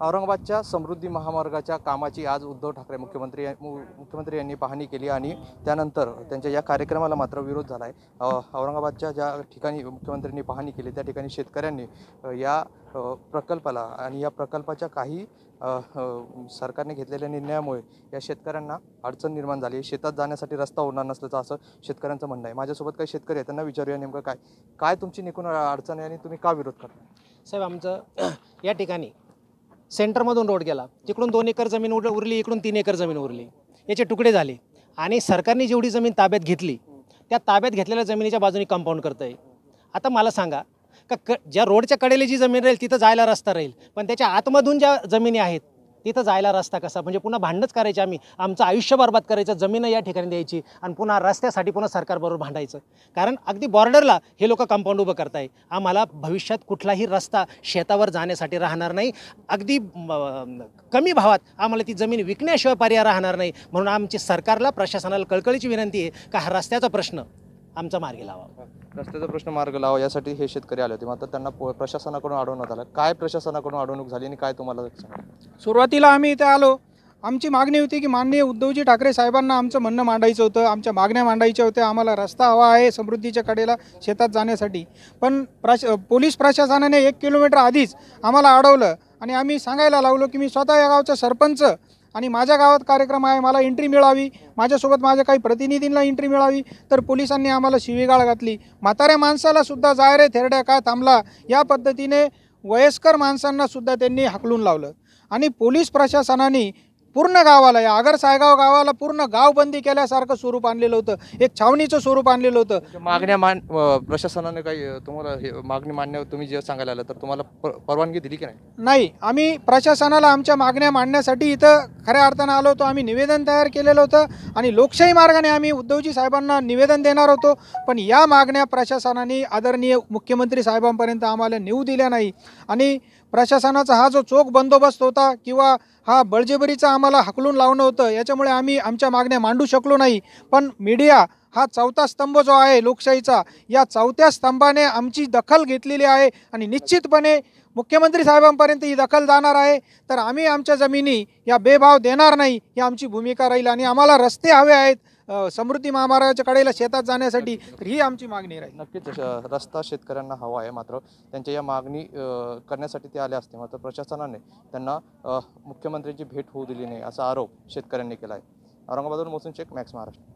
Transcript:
औरंगाबादच्या समृद्धी महामार्गाच्या कामाची आज उद्धव ठाकरे मुख्यमंत्री मुख्यमंत्री यांनी पाहणी केली आणि त्यानंतर त्यांच्या या कार्यक्रमाला मात्र विरोध झाला आहे औरंगाबादच्या ज्या ठिकाणी मुख्यमंत्र्यांनी पाहणी केली त्या ठिकाणी शेतकऱ्यांनी या प्रकल्पाला आणि या प्रकल्पाच्या काही सरकारने घेतलेल्या निर्णयामुळे या शेतकऱ्यांना अडचण निर्माण झाली शेतात जाण्यासाठी रस्ता होणार नसल्याचं असं शेतकऱ्यांचं म्हणणं आहे माझ्यासोबत काही शेतकरी आहे त्यांना विचारूया नेमकं काय काय तुमची निकून अडचण आहे आणि तुम्ही का विरोध करता साहेब आमचं या ठिकाणी सेंटरमधून रोड गेला तिकडून दोन एकर जमीन उड उरली इकडून तीन एकर जमीन उरली याचे तुकडे झाले आणि सरकारने जेवढी जमीन ताब्यात घेतली त्या ताब्यात घेतलेल्या जमिनीच्या बाजूने कंपाऊंड करता आहे आता मला सांगा का क ज्या रोडच्या कडेला जी जमीन राहील तिथं जायला रस्ता राहील पण त्याच्या आतमधून ज्या जमिनी आहेत तिथं जायला रस्ता कसा म्हणजे पुन्हा भांडणच करायचे आम्ही आमचं आयुष्य बरबाद करायचं जमीन या ठिकाणी द्यायची आणि पुन्हा रस्त्यासाठी पुन्हा सरकारबरोबर भांडायचं कारण अगदी बॉर्डरला हे लोक कंपाऊंड उभं करताय आम्हाला भविष्यात कुठलाही रस्ता शेतावर जाण्यासाठी राहणार नाही अगदी कमी भावात आम्हाला ती जमीन विकण्याशिवाय पर्याय राहणार नाही म्हणून आमची सरकारला प्रशासनाला कळकळीची विनंती आहे का हा रस्त्याचा प्रश्न आमचा मार्ग लावा रस्त्याचा प्रश्न मार्ग लावा यासाठी हे शेतकरी आले होते मात्र त्यांना प्रशासनाकडून अडवण्यात आलं काय प्रशासनाकडून अडवणूक झाली आणि काय तुम्हाला सुरुवातीला आम्ही इथे आलो आमची मागणी होती की माननीय उद्धवजी ठाकरे साहेबांना आमचं म्हणणं मांडायचं होतं आमच्या मागण्या मांडायच्या होत्या आम्हाला रस्ता हवा आहे समृद्धीच्या कडेला शेतात जाण्यासाठी पण प्राश पोलीस प्रशासनाने एक किलोमीटर आधीच आम्हाला अडवलं आणि आम्ही सांगायला लावलो की मी स्वतः या गावचा सरपंच आणि माझ्या गावात कार्यक्रम आहे मला एंट्री मिळावी माझ्यासोबत माझ्या काही प्रतिनिधींना एंट्री मिळावी तर पोलिसांनी आम्हाला शिवीगाळ घातली म्हाताऱ्या माणसाला सुद्धा जाय रे थेरड्या काय थांबला या पद्धतीने वयस्कर माणसांना सुद्धा त्यांनी हाकलून लावलं आणि पोलीस प्रशासनाने पूर्ण गावाला या आगर सायगाव गावाला पूर्ण गाव बंदी केल्यासारखं स्वरूप आणलेलं होतं एक छावणीचं स्वरूप आणलेलं होतं म्हणजे मागण्या मान प्रशासनाने काही तुम्हाला हे मागणी मान्य तुम्ही जे सांगायला आलं तर तुम्हाला परवानगी दिली की नाही नाही आम्ही प्रशासनाला आमच्या मागण्या मांडण्यासाठी इथं खऱ्या अर्थानं आलो होतो आम्ही निवेदन तयार केलेलं होतं आणि लोकशाही मार्गाने आम्ही उद्धवजी साहेबांना निवेदन देणार होतो पण या मागण्या प्रशासनाने आदरणीय मुख्यमंत्री साहेबांपर्यंत आम्हाला नेऊ दिल्या नाही आणि प्रशासनाचा हा जो चोख बंदोबस्त होता किंवा हा बळजेबरीचा आम्हाला हकलून लावणं होतं याच्यामुळे आम्ही आमच्या मागण्या मांडू शकलो नाही पण मीडिया हा चौथा स्तंभ जो आहे लोकशाहीचा या चौथ्या स्तंभाने आमची दखल घेतलेली आहे आणि निश्चितपणे मुख्यमंत्री साहेबांपर्यंत ही दखल जाणार आहे तर आम्ही आमच्या जमिनी या बेभाव देणार नाही ही आमची भूमिका राहील आणि आम्हाला रस्ते हवे आहेत समृद्धी महामार्गाच्या कडेला शेतात जाण्यासाठी तर ही आमची मागणी राहील नक्कीच रस्ता शेतकऱ्यांना हवा आहे मात्र त्यांच्या या मागणी करण्यासाठी ते आले असते मात्र प्रशासनाने त्यांना मुख्यमंत्र्यांची भेट होऊ दिली नाही असा आरोप शेतकऱ्यांनी केला आहे औरंगाबादवर मोसून चेक मॅक्स महाराष्ट्र